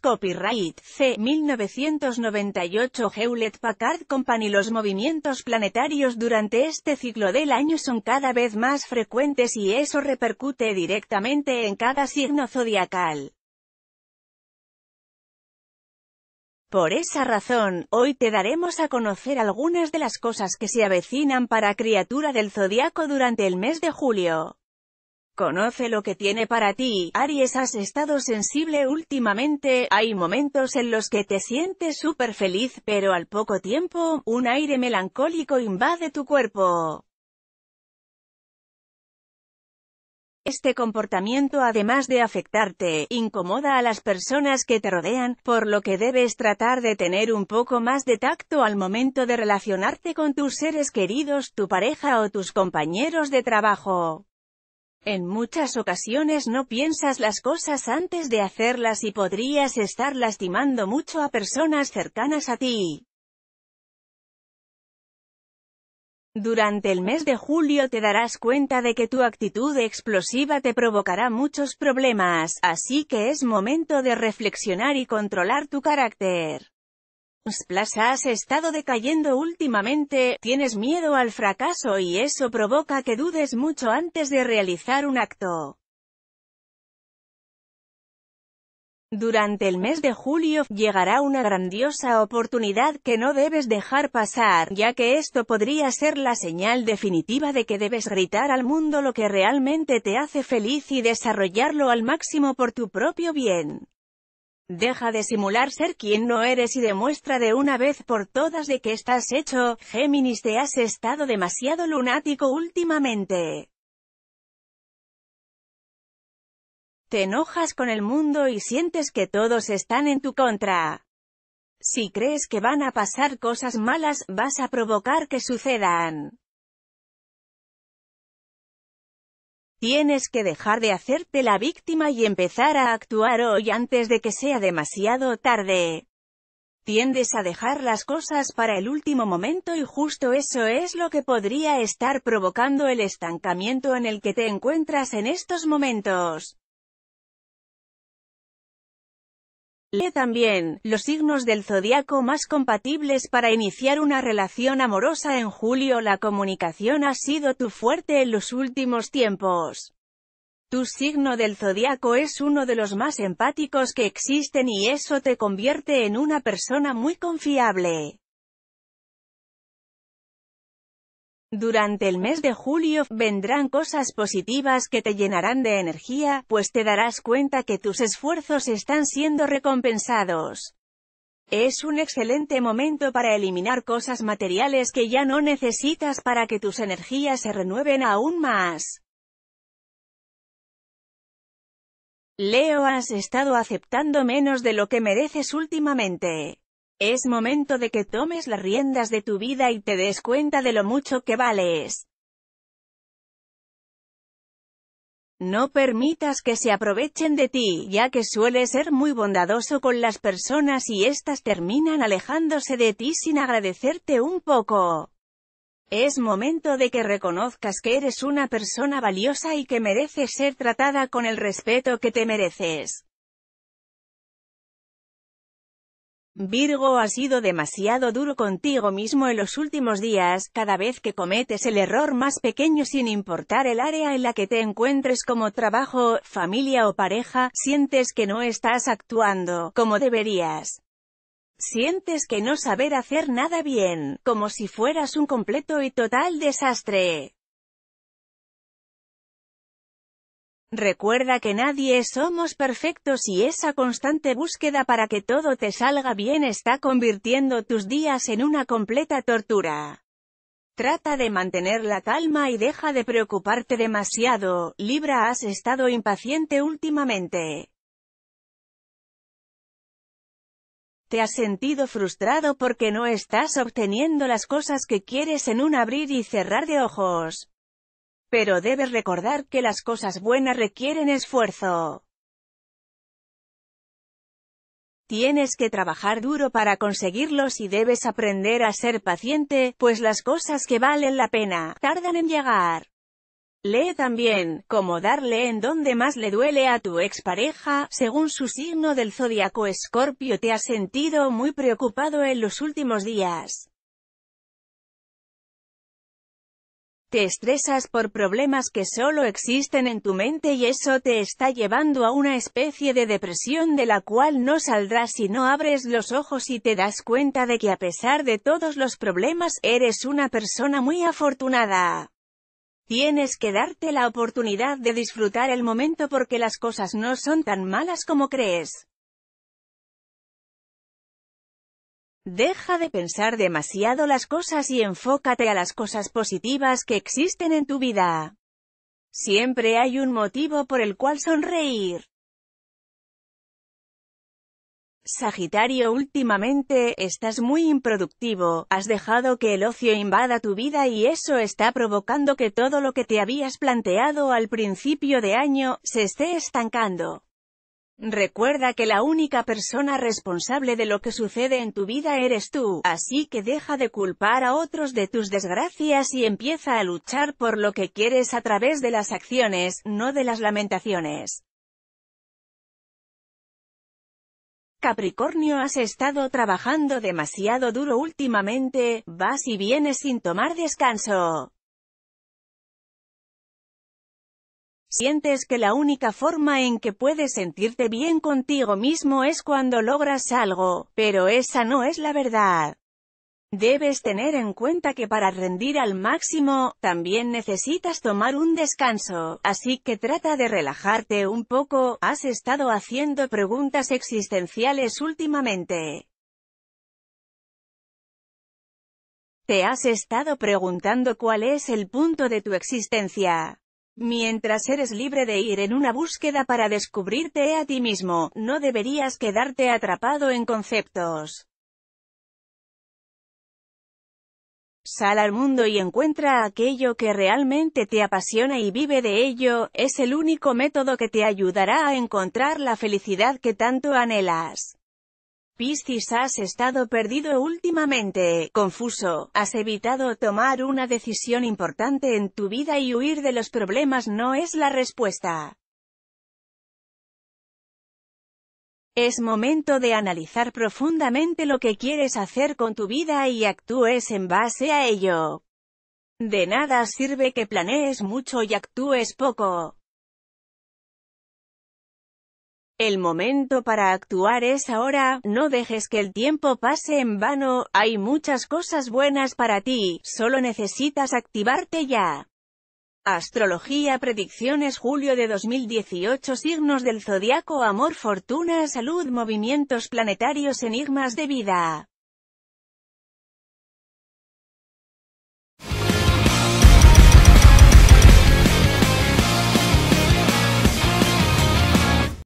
Copyright, C. 1998 Hewlett Packard Company Los movimientos planetarios durante este ciclo del año son cada vez más frecuentes y eso repercute directamente en cada signo zodiacal. Por esa razón, hoy te daremos a conocer algunas de las cosas que se avecinan para criatura del zodiaco durante el mes de julio. Conoce lo que tiene para ti, Aries has estado sensible últimamente, hay momentos en los que te sientes súper feliz, pero al poco tiempo, un aire melancólico invade tu cuerpo. Este comportamiento además de afectarte, incomoda a las personas que te rodean, por lo que debes tratar de tener un poco más de tacto al momento de relacionarte con tus seres queridos, tu pareja o tus compañeros de trabajo. En muchas ocasiones no piensas las cosas antes de hacerlas y podrías estar lastimando mucho a personas cercanas a ti. Durante el mes de julio te darás cuenta de que tu actitud explosiva te provocará muchos problemas, así que es momento de reflexionar y controlar tu carácter. Plaza has estado decayendo últimamente, tienes miedo al fracaso y eso provoca que dudes mucho antes de realizar un acto. Durante el mes de julio, llegará una grandiosa oportunidad que no debes dejar pasar, ya que esto podría ser la señal definitiva de que debes gritar al mundo lo que realmente te hace feliz y desarrollarlo al máximo por tu propio bien. Deja de simular ser quien no eres y demuestra de una vez por todas de que estás hecho, Géminis te has estado demasiado lunático últimamente. Te enojas con el mundo y sientes que todos están en tu contra. Si crees que van a pasar cosas malas, vas a provocar que sucedan. Tienes que dejar de hacerte la víctima y empezar a actuar hoy antes de que sea demasiado tarde. Tiendes a dejar las cosas para el último momento y justo eso es lo que podría estar provocando el estancamiento en el que te encuentras en estos momentos. Lee también, los signos del zodiaco más compatibles para iniciar una relación amorosa en julio La comunicación ha sido tu fuerte en los últimos tiempos. Tu signo del zodiaco es uno de los más empáticos que existen y eso te convierte en una persona muy confiable. Durante el mes de julio, vendrán cosas positivas que te llenarán de energía, pues te darás cuenta que tus esfuerzos están siendo recompensados. Es un excelente momento para eliminar cosas materiales que ya no necesitas para que tus energías se renueven aún más. Leo, has estado aceptando menos de lo que mereces últimamente. Es momento de que tomes las riendas de tu vida y te des cuenta de lo mucho que vales. No permitas que se aprovechen de ti, ya que suele ser muy bondadoso con las personas y éstas terminan alejándose de ti sin agradecerte un poco. Es momento de que reconozcas que eres una persona valiosa y que mereces ser tratada con el respeto que te mereces. Virgo ha sido demasiado duro contigo mismo en los últimos días, cada vez que cometes el error más pequeño sin importar el área en la que te encuentres como trabajo, familia o pareja, sientes que no estás actuando como deberías. Sientes que no saber hacer nada bien, como si fueras un completo y total desastre. Recuerda que nadie somos perfectos y esa constante búsqueda para que todo te salga bien está convirtiendo tus días en una completa tortura. Trata de mantener la calma y deja de preocuparte demasiado, Libra has estado impaciente últimamente. Te has sentido frustrado porque no estás obteniendo las cosas que quieres en un abrir y cerrar de ojos. Pero debes recordar que las cosas buenas requieren esfuerzo. Tienes que trabajar duro para conseguirlos y debes aprender a ser paciente, pues las cosas que valen la pena, tardan en llegar. Lee también, cómo darle en donde más le duele a tu expareja, según su signo del zodiaco Escorpio te has sentido muy preocupado en los últimos días. Te estresas por problemas que solo existen en tu mente y eso te está llevando a una especie de depresión de la cual no saldrás si no abres los ojos y te das cuenta de que a pesar de todos los problemas, eres una persona muy afortunada. Tienes que darte la oportunidad de disfrutar el momento porque las cosas no son tan malas como crees. Deja de pensar demasiado las cosas y enfócate a las cosas positivas que existen en tu vida. Siempre hay un motivo por el cual sonreír. Sagitario últimamente, estás muy improductivo, has dejado que el ocio invada tu vida y eso está provocando que todo lo que te habías planteado al principio de año, se esté estancando. Recuerda que la única persona responsable de lo que sucede en tu vida eres tú, así que deja de culpar a otros de tus desgracias y empieza a luchar por lo que quieres a través de las acciones, no de las lamentaciones. Capricornio has estado trabajando demasiado duro últimamente, vas y vienes sin tomar descanso. Sientes que la única forma en que puedes sentirte bien contigo mismo es cuando logras algo, pero esa no es la verdad. Debes tener en cuenta que para rendir al máximo, también necesitas tomar un descanso, así que trata de relajarte un poco, has estado haciendo preguntas existenciales últimamente. Te has estado preguntando cuál es el punto de tu existencia. Mientras eres libre de ir en una búsqueda para descubrirte a ti mismo, no deberías quedarte atrapado en conceptos. Sal al mundo y encuentra aquello que realmente te apasiona y vive de ello, es el único método que te ayudará a encontrar la felicidad que tanto anhelas. Piscis has estado perdido últimamente, confuso, has evitado tomar una decisión importante en tu vida y huir de los problemas no es la respuesta. Es momento de analizar profundamente lo que quieres hacer con tu vida y actúes en base a ello. De nada sirve que planees mucho y actúes poco. El momento para actuar es ahora, no dejes que el tiempo pase en vano, hay muchas cosas buenas para ti, solo necesitas activarte ya. Astrología Predicciones Julio de 2018 Signos del Zodiaco Amor Fortuna Salud Movimientos Planetarios Enigmas de Vida